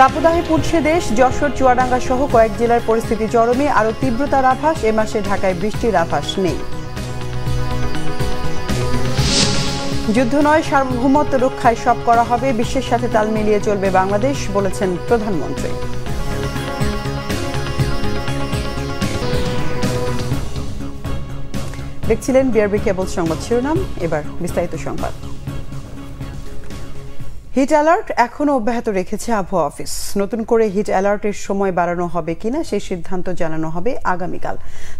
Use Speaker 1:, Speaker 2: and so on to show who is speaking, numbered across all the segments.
Speaker 1: তাপদাহে পুড়ছে দেশ যশোর চুয়াডাঙ্গা সহ কয়েক জেলার পরিস্থিতি চরমে আরও তীব্রতার আভাস এ মাসে ঢাকায় বৃষ্টির আভাস নেই যুদ্ধ নয় সার্বভৌমত্ব রক্ষায় সব করা হবে বিশ্বের সাথে তাল মিলিয়ে চলবে বাংলাদেশ বলেছেন প্রধানমন্ত্রী দেখছিলেন বিআরবি কেবল সংবাদ শিরোনাম এবার বিস্তারিত সংবাদ হিট অ্যালার্ট এখনও অব্যাহত রেখেছে আবহাওয়া অফিস নতুন করে হিট অ্যালার্টের সময় বাড়ানো হবে কিনা সেই সিদ্ধান্ত জানানো হবে আগামীকাল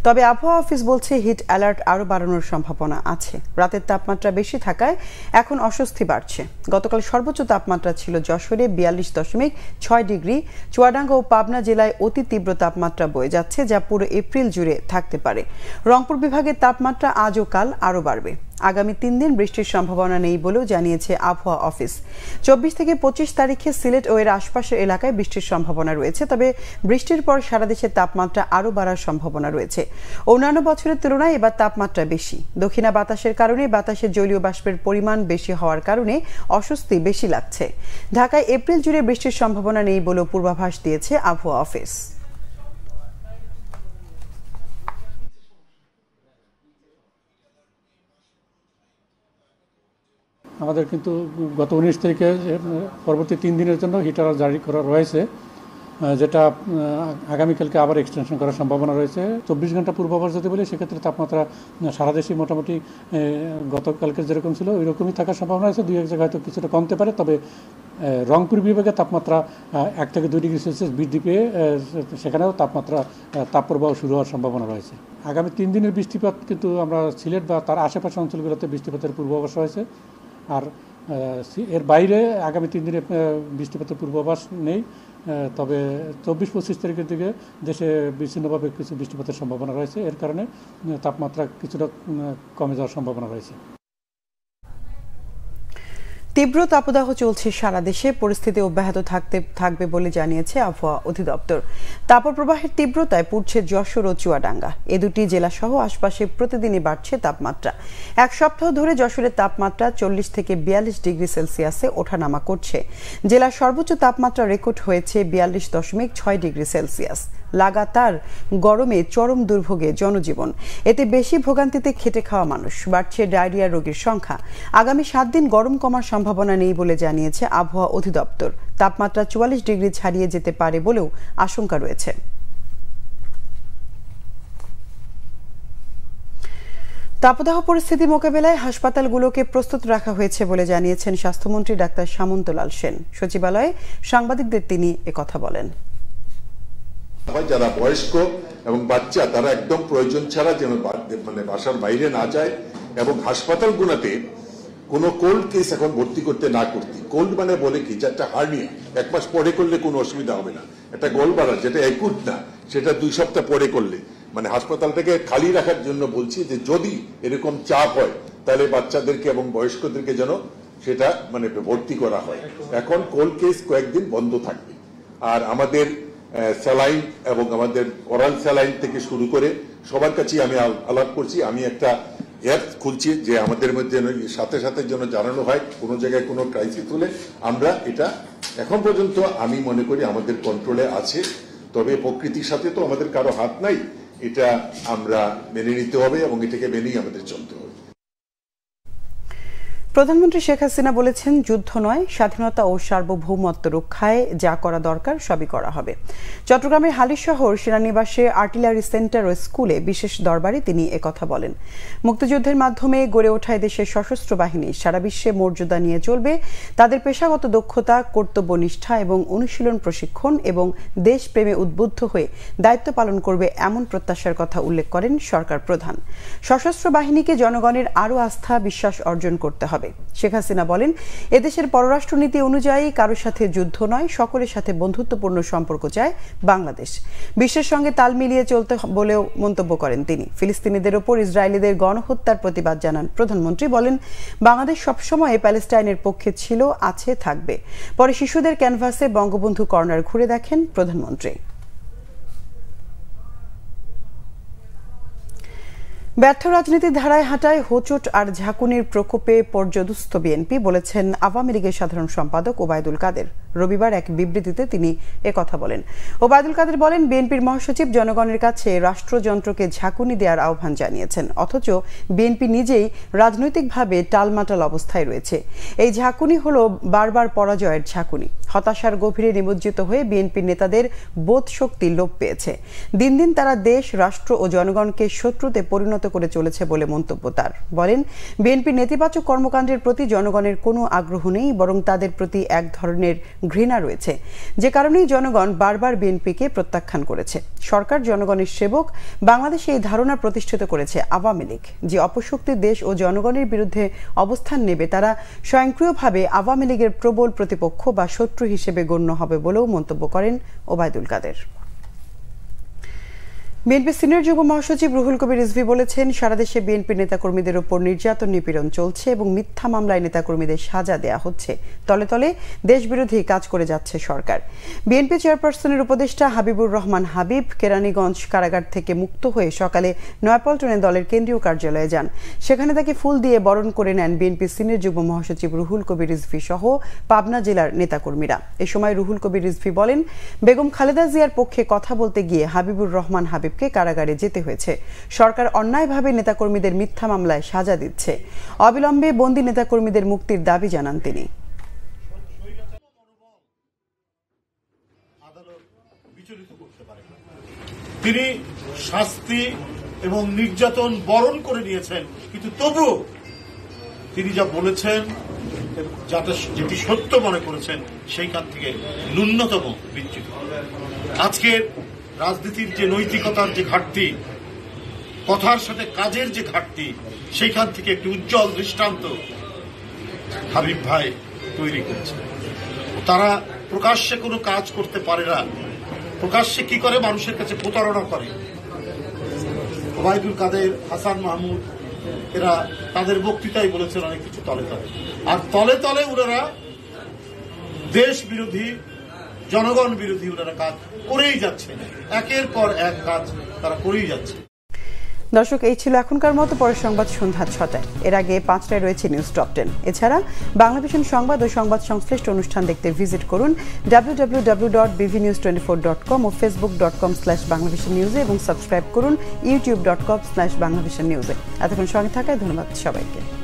Speaker 1: তবে আবহাওয়া অফিস বলছে হিট অ্যালার্ট আরও বাড়ানোর সম্ভাবনা আছে রাতের তাপমাত্রা বেশি থাকায় এখন অস্বস্তি বাড়ছে গতকাল সর্বোচ্চ তাপমাত্রা ছিল যশোরে বিয়াল্লিশ দশমিক ছয় ডিগ্রি চুয়াডাঙ্গা ও পাবনা জেলায় অতি তীব্র তাপমাত্রা বয়ে যাচ্ছে যা পুরো এপ্রিল জুড়ে থাকতে পারে রংপুর বিভাগের তাপমাত্রা আজ ও কাল আরও বাড়বে আগামী তিন দিন বৃষ্টির সম্ভাবনা নেই বলেও জানিয়েছে আবহাওয়া অফিস চব্বিশ থেকে পঁচিশ তারিখে সিলেট ও এর আশপাশের এলাকায় বৃষ্টির সম্ভাবনা রয়েছে তবে বৃষ্টির পর সারা দেশের তাপমাত্রা আরও বাড়ার সম্ভাবনা রয়েছে অন্যান্য বছরের তুলনায় এবার তাপমাত্রা বেশি দক্ষিণা বাতাসের কারণে বাতাসে জলীয় বাষ্পের পরিমাণ বেশি হওয়ার কারণে অস্বস্তি বেশি লাগছে ঢাকায় এপ্রিল জুড়ে বৃষ্টির সম্ভাবনা নেই বলেও পূর্বাভাস দিয়েছে আবহাওয়া অফিস আমাদের কিন্তু গত উনিশ তারিখে পরবর্তী তিন দিনের জন্য হিটার জারি করা রয়েছে যেটা আগামীকালকে আবার এক্সটেনশন করার সম্ভাবনা রয়েছে চব্বিশ ঘন্টা পূর্বাভাস যদি বলি সেক্ষেত্রে তাপমাত্রা সারা দেশেই মোটামুটি গতকালকে যেরকম ছিল ওই রকমই থাকার সম্ভাবনা রয়েছে দুই এক জায়গায় হয়তো কিছুটা কমতে পারে তবে রংপুর বিভাগে তাপমাত্রা এক থেকে দুই ডিগ্রি সেলসিয়াস বৃদ্ধি পেয়ে সেখানেও তাপমাত্রা তাপপ্রবাহ শুরু হওয়ার সম্ভাবনা রয়েছে আগামী তিন দিনের বৃষ্টিপাত কিন্তু আমরা সিলেট বা তার আশেপাশে অঞ্চলগুলোতে বৃষ্টিপাতের পূর্বাভাস রয়েছে আর এর বাইরে আগামী তিন দিনে বৃষ্টিপাতের পূর্বাভাস নেই তবে চব্বিশ পঁচিশ তারিখের দিকে দেশে বিচ্ছিন্নভাবে কিছু বৃষ্টিপাতের সম্ভাবনা রয়েছে এর কারণে তাপমাত্রা কিছুটা কমে যাওয়ার সম্ভাবনা রয়েছে তীব্র তাপদাহ চলছে সারা দেশে পরিস্থিতি অব্যাহত থাকতে থাকবে বলে জানিয়েছে আবহাওয়া অধিদপ্তর তাপপ্রবাহের তীব্রতায় পড়ছে যশোর ও চুয়াডাঙ্গা এ দুটি জেলাসহ আশপাশে প্রতিদিনই বাড়ছে তাপমাত্রা এক সপ্তাহ ধরে যশোরের তাপমাত্রা চল্লিশ থেকে বিয়াল্লিশ ডিগ্রি সেলসিয়াসে ওঠানামা করছে জেলার সর্বোচ্চ তাপমাত্রা রেকর্ড হয়েছে বিয়াল্লিশ দশমিক ছয় ডিগ্রি সেলসিয়াস লাগাতার গরমে চরম দুর্ভোগে জনজীবন এতে বেশি ভোগান্তিতে খেটে খাওয়া মানুষ বাড়ছে ডায়রিয়া রোগীর সংখ্যা আগামী সাত দিন গরম কমার সম্ভাবনা নেই বলে জানিয়েছে আবহাওয়া অধিদপ্তর তাপমাত্রা চুয়াল্লিশ ডিগ্রি ছাড়িয়ে যেতে পারে বলেও আশঙ্কা রয়েছে তাপদাহ পরিস্থিতি মোকাবেলায় হাসপাতালগুলোকে প্রস্তুত রাখা হয়েছে বলে জানিয়েছেন স্বাস্থ্যমন্ত্রী ডাক্তার সামন্তলাল সেন সচিবালয়ে সাংবাদিকদের তিনি একথা বলেন হয় যারা বয়স্ক এবং বাচ্চা তারা একদম প্রয়োজন ছাড়া যেন মানে বাসার বাইরে না যায় এবং হাসপাতাল হাসপাতালগুলোতে কোন কোল্ড কেস এখন ভর্তি করতে না করতে কোল্ড মানে বলে কি যেটা একটা হার্নিয়া এক মাস পরে করলে কোনো অসুবিধা হবে না একটা বাড়া যেটা একুট না সেটা দুই সপ্তাহ পরে করলে মানে হাসপাতালটাকে খালি রাখার জন্য বলছি যে যদি এরকম চাপ হয় তাহলে বাচ্চাদেরকে এবং বয়স্কদেরকে যেন সেটা মানে ভর্তি করা হয় এখন কোল্ড কেস কয়েকদিন বন্ধ থাকবে আর আমাদের স্যালাইন এবং আমাদের ওরাল স্যালাইন থেকে শুরু করে সবার কাছেই আমি আলাপ করছি আমি একটা অ্যাপ খুলছি যে আমাদের মধ্যে সাথে সাথে যেন জানানো হয় কোনো জায়গায় কোনো ক্রাইসিস হলে আমরা এটা এখন পর্যন্ত আমি মনে করি আমাদের কন্ট্রোলে আছে তবে প্রকৃতির সাথে তো আমাদের কারো হাত নাই এটা আমরা মেনে নিতে হবে এবং এটাকে মেনেই আমাদের চলতে হবে প্রধানমন্ত্রী শেখ হাসিনা বলেছেন যুদ্ধ নয় স্বাধীনতা ও সার্বভৌমত্ব রক্ষায় যা করা দরকার সবই করা হবে চট্টগ্রামের শহর সেনানিবাসে আর্টিলারি সেন্টার ও স্কুলে বিশেষ দরবারে তিনি একথা বলেন মুক্তিযুদ্ধের মাধ্যমে গড়ে ওঠায় দেশের সশস্ত্র বাহিনী সারা বিশ্বে মর্যাদা নিয়ে চলবে তাদের পেশাগত দক্ষতা কর্তব্য নিষ্ঠা এবং অনুশীলন প্রশিক্ষণ এবং দেশপ্রেমে উদ্বুদ্ধ হয়ে দায়িত্ব পালন করবে এমন প্রত্যাশার কথা উল্লেখ করেন সরকার প্রধান সশস্ত্র বাহিনীকে জনগণের আরও আস্থা বিশ্বাস অর্জন করতে হবে হবে শেখ হাসিনা বলেন এদেশের পররাষ্ট্রনীতি অনুযায়ী কারোর সাথে যুদ্ধ নয় সকলের সাথে বন্ধুত্বপূর্ণ সম্পর্ক চায় বাংলাদেশ বিশ্বের সঙ্গে তাল মিলিয়ে চলতে বলেও মন্তব্য করেন তিনি ফিলিস্তিনিদের ওপর ইসরায়েলিদের গণহত্যার প্রতিবাদ জানান প্রধানমন্ত্রী বলেন বাংলাদেশ সবসময় প্যালেস্টাইনের পক্ষে ছিল আছে থাকবে পরে শিশুদের ক্যানভাসে বঙ্গবন্ধু কর্নার ঘুরে দেখেন প্রধানমন্ত্রী ব্যর্থ রাজনীতির ধারায় হাঁটায় হোচট আর ঝাঁকুনির প্রকোপে পর্যদুস্থ বিএনপি বলেছেন আওয়ামী লীগের সাধারণ সম্পাদক ওবায়দুল কাদের রবিবার এক বিবৃতিতে তিনি কথা বলেন ওবায়দুল কাদের বলেন বিএনপির মহাসচিব জনগণের কাছে রাষ্ট্রযন্ত্রকে ঝাঁকুনি দেওয়ার আহ্বান জানিয়েছেন অথচ বিএনপি নিজেই রাজনৈতিকভাবে টালমাটাল অবস্থায় রয়েছে এই ঝাঁকুনি হল বারবার পরাজয়ের ঝাঁকুনি হতাশার গভীরে নিমজ্জিত হয়ে বিএনপি নেতাদের বোধ শক্তি লোপ পেয়েছে দিন দিন তারা দেশ রাষ্ট্র ও জনগণকে শত্রুতে পরিণত করে চলেছে বলে মন্তব্য তার বলেন বিএনপি নেতিবাচক কর্মকাণ্ডের প্রতি জনগণের কোনো আগ্রহ নেই বরং তাদের প্রতি এক ধরনের ঘৃণা রয়েছে যে কারণেই জনগণ বারবার বিএনপিকে প্রত্যাখ্যান করেছে সরকার জনগণের সেবক বাংলাদেশে এই ধারণা প্রতিষ্ঠিত করেছে আওয়ামী লীগ যে অপশক্তি দেশ ও জনগণের বিরুদ্ধে অবস্থান নেবে তারা স্বয়ংক্রিয়ভাবে আওয়ামী লীগের প্রবল প্রতিপক্ষ বা শত্রু হিসেবে গণ্য হবে বলেও মন্তব্য করেন ওবায়দুল কাদের বিএনপি সিনিয়র যুব মহাসচিব রুহুল কবির রিজভি বলেছেন সারা দেশে বিএনপি নেতাকর্মীদের উপর নির্যাতন নিপীড়ন চলছে এবং মিথ্যা মামলায় নেতাকর্মীদের সাজা দেয়া হচ্ছে তলে তলে দেশবিরোধী কাজ করে যাচ্ছে সরকার বিএনপি চেয়ারপারসনের উপদেষ্টা হাবিবুর রহমান হাবিব কেরানীগঞ্জ কারাগার থেকে মুক্ত হয়ে সকালে নয়াপল্টনে দলের কেন্দ্রীয় কার্যালয়ে যান সেখানে তাকে ফুল দিয়ে বরণ করে নেন বিএনপি সিনিয়র যুব মহাসচিব রুহুল কবির রিজভি সহ পাবনা জেলার নেতাকর্মীরা এ সময় রুহুল কবির রিজভি বলেন বেগম খালেদা জিয়ার পক্ষে কথা বলতে গিয়ে হাবিবুর রহমান হাবিব হাবিবকে কারাগারে যেতে হয়েছে সরকার অন্যায়ভাবে নেতাকর্মীদের মিথ্যা মামলায় সাজা দিচ্ছে অবিলম্বে বন্দী নেতাকর্মীদের মুক্তির দাবি জানান তিনি তিনি শাস্তি এবং নির্যাতন বরণ করে নিয়েছেন কিন্তু তবু তিনি যা বলেছেন যাতে যেটি সত্য মনে করেছেন সেইখান থেকে ন্যূনতম বিচ্যুত আজকের রাজনীতির যে নৈতিকতার যে ঘাটতি কথার সাথে কাজের যে ঘাটতি সেইখান থেকে একটি উজ্জ্বল দৃষ্টান্ত হাবিব ভাই তৈরি করেছে তারা প্রকাশ্যে কোনো কাজ করতে পারে না প্রকাশ্যে কি করে মানুষের কাছে প্রতারণা করে ওবায়দুল কাদের হাসান মাহমুদ এরা তাদের বক্তৃতাই বলেছেন অনেক কিছু তলে তলে আর তলে তলে ওনারা দেশ বিরোধী জনগণ বিরোধী ওনারা কাজ করেই যাচ্ছে একের পর এক কাজ তারা করেই যাচ্ছে দর্শক এই ছিল এখনকার মতো পরের সংবাদ সন্ধ্যা ছটায় এর আগে পাঁচটায় রয়েছে নিউজ টপ টেন এছাড়া বাংলাভিশন সংবাদ ও সংবাদ সংশ্লিষ্ট অনুষ্ঠান দেখতে ভিজিট করুন W dot four dot com ও Facebook dot com slash Banglavision নিউজে এবং সাবস্ক্রাইব করুন YouTube dot com slash Banglavision নিউজে এতক্ষণ সঙ্গে থাকায় ধন্যবাদ সবাইকে